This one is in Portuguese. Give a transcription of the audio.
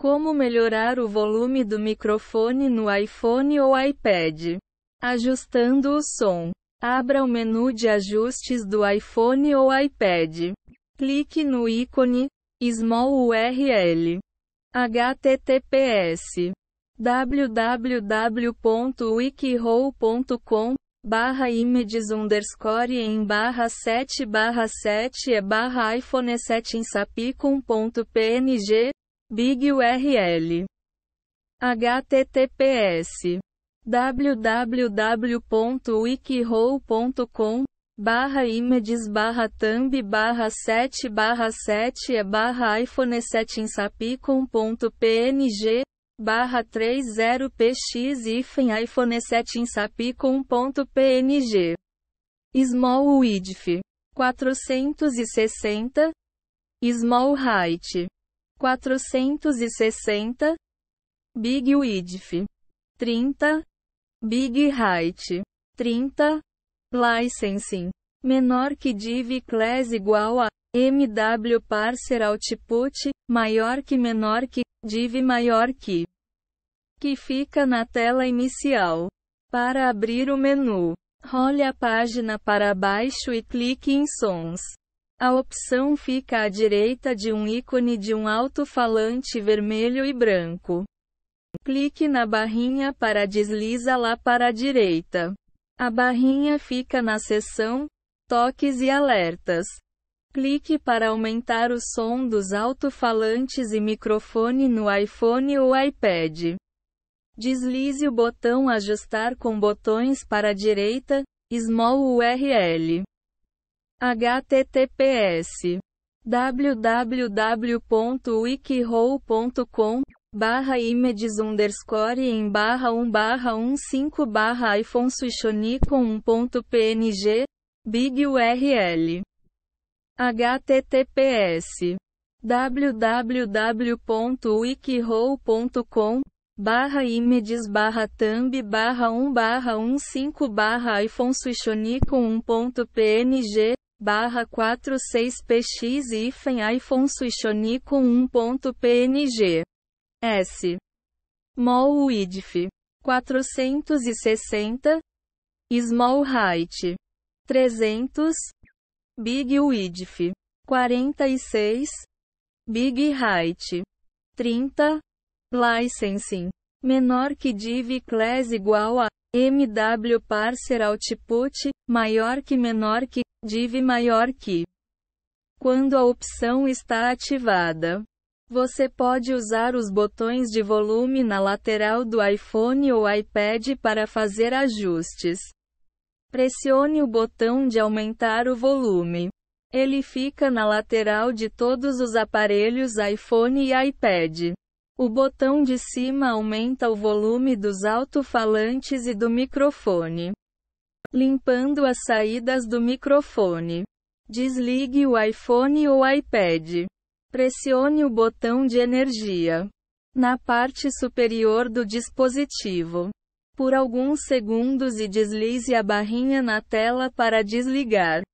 Como melhorar o volume do microfone no iPhone ou iPad? Ajustando o som. Abra o menu de ajustes do iPhone ou iPad. Clique no ícone Small URL. https www.wikihow.com barra images underscore em barra 7 barra 7 e barra iPhone 7 em sapicum.png Big URL https www.wikihow.com barra images barra thumb barra 7 barra 7 é barra iPhone 7 insapicom.png barra 30px hífen iPhone 7 insapicom.png Small width 460 Small height 460 Big Width 30 Big Height 30 Licensing menor que div class igual a MW parser output maior que menor que div maior que que fica na tela inicial. Para abrir o menu, role a página para baixo e clique em sons. A opção fica à direita de um ícone de um alto-falante vermelho e branco. Clique na barrinha para desliza lá para a direita. A barrinha fica na seção Toques e alertas. Clique para aumentar o som dos alto-falantes e microfone no iPhone ou iPad. Deslize o botão Ajustar com botões para a direita, Small URL https www.wikihow.com barra images underscore em barra 1 barra 15 barra iPhone com big url https www.wikihow.com barra images barra thumb barra 1 barra 15 barra iPhone com barra 46px hífen iPhone Suishoni com 1.png. S. Mol 460 Small height 300 Big 46 Big height 30 Licensing menor que div class igual a MW parser output, maior que menor que, div maior que. Quando a opção está ativada, você pode usar os botões de volume na lateral do iPhone ou iPad para fazer ajustes. Pressione o botão de aumentar o volume. Ele fica na lateral de todos os aparelhos iPhone e iPad. O botão de cima aumenta o volume dos alto-falantes e do microfone, limpando as saídas do microfone. Desligue o iPhone ou iPad. Pressione o botão de energia na parte superior do dispositivo por alguns segundos e deslize a barrinha na tela para desligar.